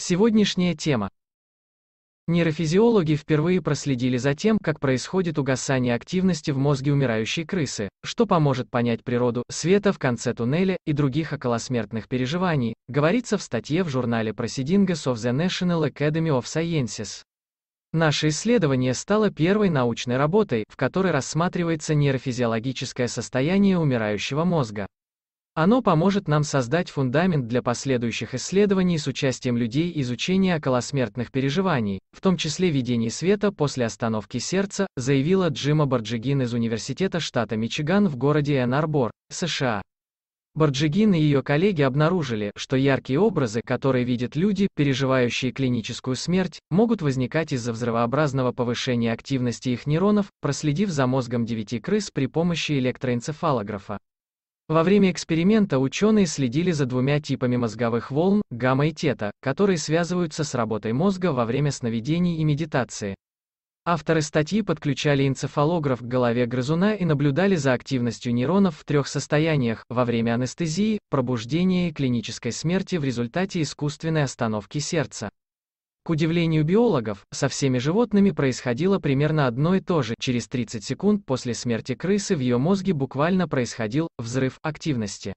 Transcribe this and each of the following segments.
Сегодняшняя тема. Нейрофизиологи впервые проследили за тем, как происходит угасание активности в мозге умирающей крысы, что поможет понять природу света в конце туннеля и других околосмертных переживаний, говорится в статье в журнале Proceedings of the National Academy of Sciences. Наше исследование стало первой научной работой, в которой рассматривается нейрофизиологическое состояние умирающего мозга. Оно поможет нам создать фундамент для последующих исследований с участием людей изучения околосмертных переживаний, в том числе видений света после остановки сердца, заявила Джима Барджигин из Университета штата Мичиган в городе Энн-Арбор, США. Барджигин и ее коллеги обнаружили, что яркие образы, которые видят люди, переживающие клиническую смерть, могут возникать из-за взрывообразного повышения активности их нейронов, проследив за мозгом девяти крыс при помощи электроэнцефалографа. Во время эксперимента ученые следили за двумя типами мозговых волн, гамма и тета, которые связываются с работой мозга во время сновидений и медитации. Авторы статьи подключали энцефалограф к голове грызуна и наблюдали за активностью нейронов в трех состояниях – во время анестезии, пробуждения и клинической смерти в результате искусственной остановки сердца. К удивлению биологов, со всеми животными происходило примерно одно и то же. Через 30 секунд после смерти крысы в ее мозге буквально происходил взрыв активности.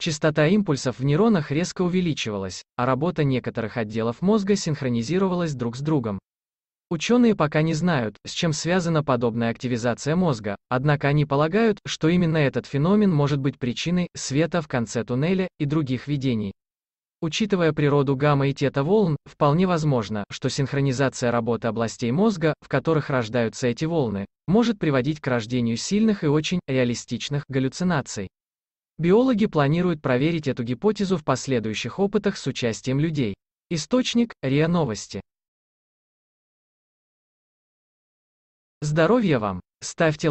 Частота импульсов в нейронах резко увеличивалась, а работа некоторых отделов мозга синхронизировалась друг с другом. Ученые пока не знают, с чем связана подобная активизация мозга, однако они полагают, что именно этот феномен может быть причиной света в конце туннеля и других видений. Учитывая природу гамма и тета-волн, вполне возможно, что синхронизация работы областей мозга, в которых рождаются эти волны, может приводить к рождению сильных и очень реалистичных галлюцинаций. Биологи планируют проверить эту гипотезу в последующих опытах с участием людей. Источник – РИА Новости. Здоровья вам! Ставьте лайк.